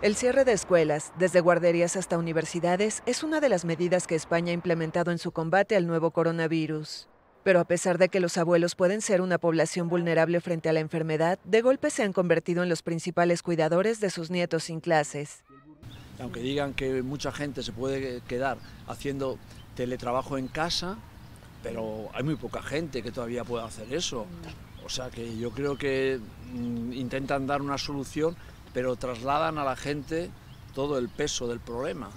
El cierre de escuelas, desde guarderías hasta universidades, es una de las medidas que España ha implementado en su combate al nuevo coronavirus. Pero a pesar de que los abuelos pueden ser una población vulnerable frente a la enfermedad, de golpe se han convertido en los principales cuidadores de sus nietos sin clases. Aunque digan que mucha gente se puede quedar haciendo teletrabajo en casa, pero hay muy poca gente que todavía pueda hacer eso. O sea que yo creo que mm, intentan dar una solución pero trasladan a la gente todo el peso del problema.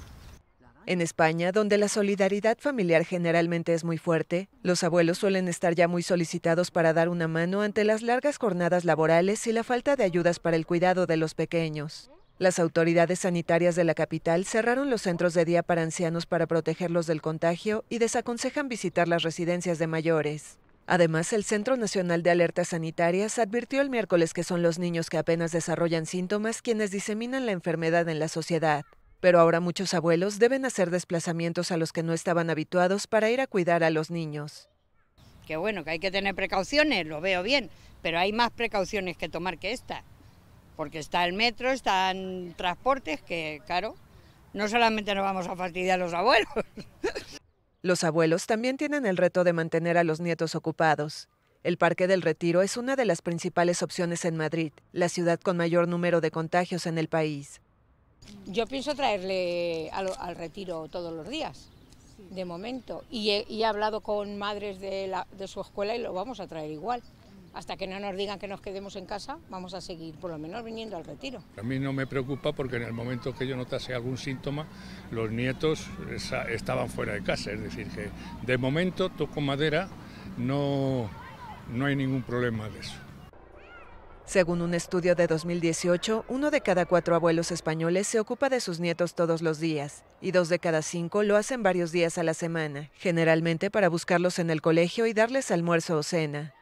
En España, donde la solidaridad familiar generalmente es muy fuerte, los abuelos suelen estar ya muy solicitados para dar una mano ante las largas jornadas laborales y la falta de ayudas para el cuidado de los pequeños. Las autoridades sanitarias de la capital cerraron los centros de día para ancianos para protegerlos del contagio y desaconsejan visitar las residencias de mayores. Además, el Centro Nacional de Alertas Sanitarias advirtió el miércoles que son los niños que apenas desarrollan síntomas quienes diseminan la enfermedad en la sociedad. Pero ahora muchos abuelos deben hacer desplazamientos a los que no estaban habituados para ir a cuidar a los niños. qué bueno, que hay que tener precauciones, lo veo bien, pero hay más precauciones que tomar que esta, porque está el metro, están transportes que, claro, no solamente nos vamos a fastidiar los abuelos. Los abuelos también tienen el reto de mantener a los nietos ocupados. El Parque del Retiro es una de las principales opciones en Madrid, la ciudad con mayor número de contagios en el país. Yo pienso traerle al, retiro todos los días, de momento. Y he, hablado con madres de su escuela y lo vamos a traer igual hasta que no nos digan que nos quedemos en casa, vamos a seguir por lo menos viniendo al retiro. A mí no me preocupa porque en el momento que yo notase algún síntoma, los nietos estaban fuera de casa. Es decir, que de momento toco madera, no, no hay ningún problema de eso. Según un estudio de 2018, uno de cada cuatro abuelos españoles se ocupa de sus nietos todos los días y dos de cada cinco lo hacen varios días a la semana, generalmente para buscarlos en el colegio y darles almuerzo o cena.